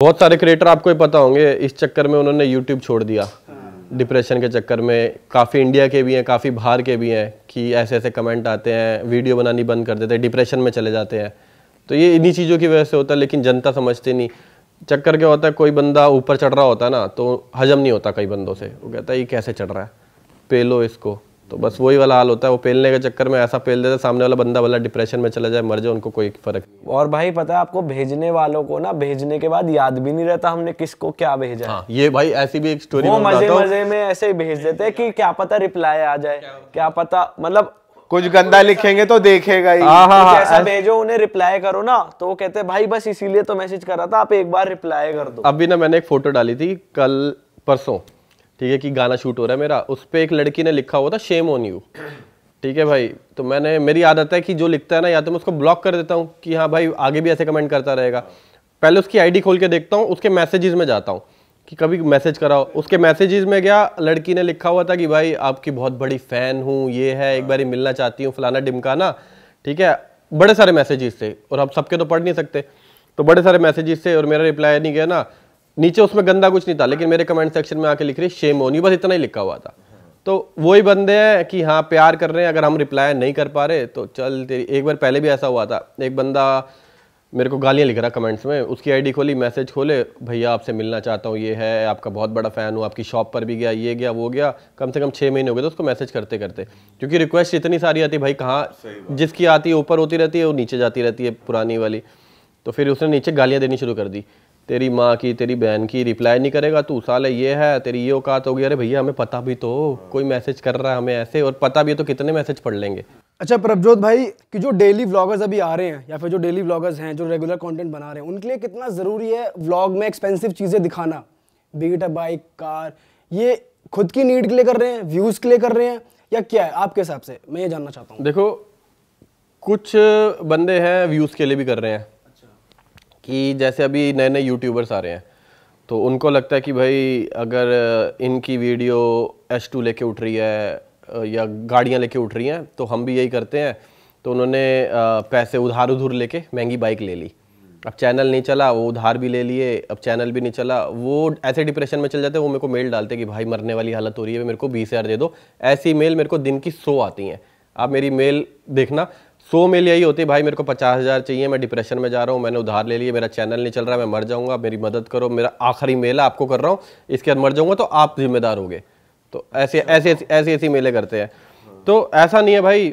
बहुत सारे क्रिएटर आपको ही पता होंगे इस चक्कर में उन्होंने यूट्यूब छोड़ दिया डिप्रेशन के चक्कर में काफ़ी इंडिया के भी हैं काफ़ी बाहर के भी हैं कि ऐसे ऐसे कमेंट आते हैं वीडियो बनानी बंद कर देते हैं डिप्रेशन में चले जाते हैं तो ये इन्हीं चीज़ों की वजह से होता है लेकिन जनता समझती नहीं चक्कर क्या होता है कोई बंदा ऊपर चढ़ रहा होता है ना तो हजम नहीं होता कई बंदों से वो कहता है ये कैसे चढ़ रहा है पेलो इसको तो बस वही वाला हाल होता है वो पेलने के चक्कर में ऐसा पेल देता सामने वाला बंदा वाला डिप्रेशन में चला जाए मर जाए उनको कोई फर्क और भाई पता है आपको भेजने वालों को ना भेजने के बाद याद भी नहीं रहता हमने किसको क्या भेजा हाँ, ये भाई ऐसी भी एक स्टोरी वो मजे मजे में ऐसे ही भेज देते हैं कि क्या पता रिप्लाई आ जाए क्या पता मतलब कुछ गंदा लिखेंगे तो देखेगा ही हाँ, हाँ, हाँ, ऐसा भेजो उन्हें रिप्लाई करो ना तो वो कहते हैं भाई बस इसीलिए तो मैसेज करा था आप एक बार रिप्लाई कर दो अभी ना मैंने एक फोटो डाली थी कल परसों ठीक है कि गाना शूट हो रहा है मेरा उस पर एक लड़की ने लिखा हुआ था शेम ऑन यू ठीक है भाई तो मैंने मेरी आदत है कि जो लिखता है ना या तो मैं उसको ब्लॉक कर देता हूँ कि हाँ भाई आगे भी ऐसे कमेंट करता रहेगा पहले उसकी आईडी खोल के देखता हूँ उसके मैसेजेस में जाता हूँ कि कभी मैसेज कराओ उसके मैसेजेस में गया लड़की ने लिखा हुआ था कि भाई आपकी बहुत बड़ी फ़ैन हूँ ये है एक बार मिलना चाहती हूँ फलाना डिमकाना ठीक है बड़े सारे मैसेजेस थे और हम सबके तो पढ़ नहीं सकते तो बड़े सारे मैसेजेस थे और मेरा रिप्लाई नहीं गया ना नीचे उसमें गंदा कुछ नहीं था लेकिन मेरे कमेंट सेक्शन में आके लिख रही शेम ओन यू बस इतना ही लिखा हुआ था तो वही बंदे हैं कि हाँ प्यार कर रहे हैं अगर हम रिप्लाई नहीं कर पा रहे तो चल तेरी एक बार पहले भी ऐसा हुआ था एक बंदा मेरे को गालियाँ लिख रहा कमेंट्स में उसकी आईडी खोली मैसेज खोले भैया आपसे मिलना चाहता हूँ ये है आपका बहुत बड़ा फ़ैन हूँ आपकी शॉप पर भी गया ये गया वो गया कम से कम छः महीने हो गए तो उसको मैसेज करते करते क्योंकि रिक्वेस्ट इतनी सारी आती है भाई कहाँ जिसकी आती है ऊपर होती रहती है वो नीचे जाती रहती है पुरानी वाली तो फिर उसने नीचे गालियाँ देनी शुरू कर दी तेरी माँ की तेरी बहन की रिप्लाई नहीं करेगा तू साले ये है तेरी ये औकात होगी अरे भैया हमें पता भी तो कोई मैसेज कर रहा है हमें ऐसे और पता भी है तो कितने मैसेज पढ़ लेंगे अच्छा प्रभजोत भाई कि जो डेली व्लॉगर्स अभी आ रहे हैं या फिर जो डेली व्लॉगर्स हैं जो रेगुलर कंटेंट बना रहे हैं उनके लिए कितना ज़रूरी है व्लॉग में एक्सपेंसिव चीज़ें दिखाना बीट बाइक कार ये खुद की नीड के लिए कर रहे हैं व्यूज़ के लिए कर रहे हैं या क्या है आपके हिसाब से मैं ये जानना चाहता हूँ देखो कुछ बंदे हैं व्यूज़ के लिए भी कर रहे हैं कि जैसे अभी नए नए यूट्यूबर्स आ रहे हैं तो उनको लगता है कि भाई अगर इनकी वीडियो एस टू लेके उठ रही है या गाड़ियाँ लेके उठ रही हैं तो हम भी यही करते हैं तो उन्होंने पैसे उधार उधूर लेके महंगी बाइक ले ली अब चैनल नहीं चला वो उधार भी ले लिए अब चैनल भी नहीं चला वो ऐसे डिप्रेशन में चल जाते हैं वो मेरे को मेल डालते हैं कि भाई मरने वाली हालत हो रही है मेरे को बीस हज़ार दे दो ऐसी मेल मेरे को दिन की सो आती हैं आप मेरी मेल देखना सो मेल यही होती है भाई मेरे को पचास हज़ार चाहिए मैं डिप्रेशन में जा रहा हूँ मैंने उधार ले लिया मेरा चैनल नहीं चल रहा मैं मर जाऊँगा मेरी मदद करो मेरा आखिरी मेल आपको कर रहा हूँ इसके बाद मर जाऊँगा तो आप जिम्मेदार गए तो ऐसे अच्छा। ऐसे ऐसी ऐसी मेले करते हैं तो ऐसा नहीं है भाई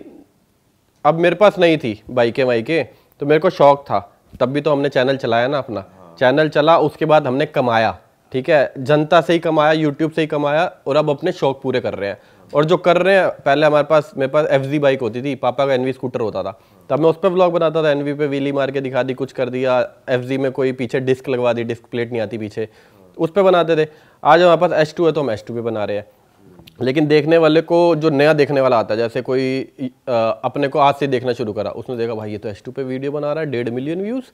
अब मेरे पास नहीं थी बाइकें वाइकें तो मेरे को शौक था तब भी तो हमने चैनल चलाया ना अपना हाँ। चैनल चला उसके बाद हमने कमाया ठीक है जनता से ही कमाया यूट्यूब से ही कमाया और अब अपने शौक पूरे कर रहे हैं और जो कर रहे हैं पहले हमारे पास मेरे पास एफ बाइक होती थी पापा का एनवी स्कूटर होता था तब मैं उस पर ब्लॉग बनाता था एनवी पे व्हीली मार के दिखा दी कुछ कर दिया एफ में कोई पीछे डिस्क लगवा दी डिस्क प्लेट नहीं आती पीछे उस पर बनाते थे आज हमारे पास एच है तो हम एच पे बना रहे हैं लेकिन देखने वाले को जो नया देखने वाला आता है जैसे कोई आ, अपने को आज से देखना शुरू करा उसने देखा भाई ये तो एच पे वीडियो बना रहा है डेढ़ मिलियन व्यूज़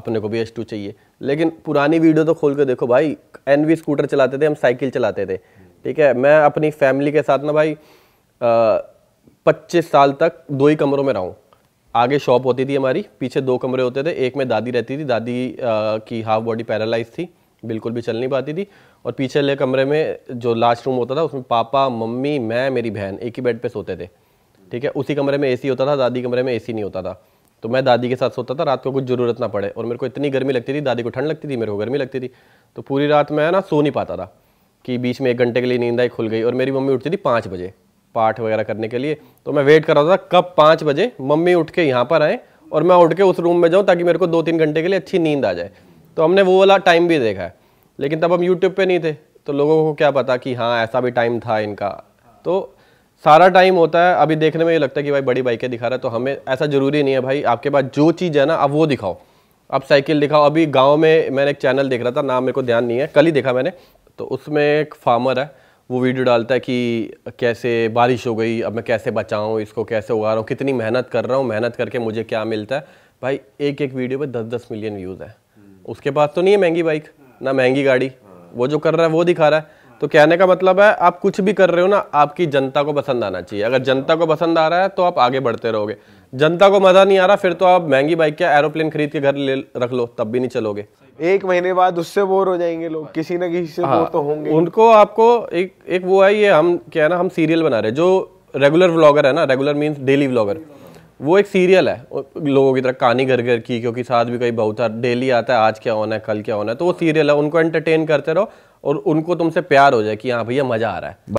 अपने को भी एच चाहिए लेकिन पुरानी वीडियो तो खोल के देखो भाई एन स्कूटर चलाते थे हम साइकिल चलाते थे ठीक है मैं अपनी फैमिली के साथ ना भाई पच्चीस साल तक दो ही कमरों में रहूँ आगे शॉप होती थी हमारी पीछे दो कमरे होते थे एक में दादी रहती थी दादी की हाफ बॉडी पैरालाइज थी बिल्कुल भी चल नहीं पाती थी और पीछे ले कमरे में जो लास्ट रूम होता था उसमें पापा मम्मी मैं मेरी बहन एक ही बेड पे सोते थे ठीक है उसी कमरे में एसी होता था दादी कमरे में एसी नहीं होता था तो मैं दादी के साथ सोता था रात को कुछ ज़रूरत ना पड़े और मेरे को इतनी गर्मी लगती थी दादी को ठंड लगती थी मेरे को गर्मी लगती थी तो पूरी रात मैं ना सो नहीं पाता था कि बीच में एक घंटे के लिए नींद आई खुल गई और मेरी मम्मी उठती थी पाँच बजे पाठ वगैरह करने के लिए तो मैं वेट कर रहा था कब पाँच बजे मम्मी उठ के यहाँ पर आए और मैं उठ के उस रूम में जाऊँ ताकि मेरे को दो तीन घंटे के लिए अच्छी नींद आ जाए तो हमने वो वाला टाइम भी देखा है लेकिन तब हम यूट्यूब पर नहीं थे तो लोगों को क्या पता कि हाँ ऐसा भी टाइम था इनका तो सारा टाइम होता है अभी देखने में ये लगता है कि भाई बड़ी बाइकें दिखा रहा है तो हमें ऐसा ज़रूरी नहीं है भाई आपके पास जो चीज़ है ना अब वो दिखाओ अब साइकिल दिखाओ अभी गांव में मैंने एक चैनल देख रहा था नाम मेरे को ध्यान नहीं है कल ही देखा मैंने तो उसमें एक फार्मर है वो वीडियो डालता है कि कैसे बारिश हो गई अब मैं कैसे बचाऊँ इसको कैसे उगा रहा हूँ कितनी मेहनत कर रहा हूँ मेहनत करके मुझे क्या मिलता है भाई एक एक वीडियो पर दस दस मिलियन व्यूज़ है उसके पास तो नहीं है महंगी बाइक हाँ। ना महंगी गाड़ी हाँ। वो जो कर रहा है वो दिखा रहा है हाँ। तो कहने का मतलब है आप कुछ भी कर रहे हो ना आपकी जनता को पसंद आना चाहिए अगर जनता को पसंद आ रहा है तो आप आगे बढ़ते रहोगे जनता को मज़ा नहीं आ रहा फिर तो आप महंगी बाइक क्या एरोप्लेन खरीद के घर ले रख लो तब भी नहीं चलोगे एक महीने बाद उससे बोर हो जाएंगे लोग हाँ। किसी ना किसी से हाँ, बोर तो होंगे उनको आपको एक एक वो है ये हम क्या है ना हम सीरियल बना रहे जो रेगुलर व्लॉगर है ना रेगुलर मीन्स डेली व्लॉगर वो एक सीरियल है लोगों की तरह कहानी घर घर की क्योंकि साथ भी कई बहुत डेली आता है आज क्या होना है कल क्या होना है तो वो सीरियल है उनको एंटरटेन करते रहो और उनको तुमसे प्यार हो जाए कि हाँ भैया मजा आ रहा है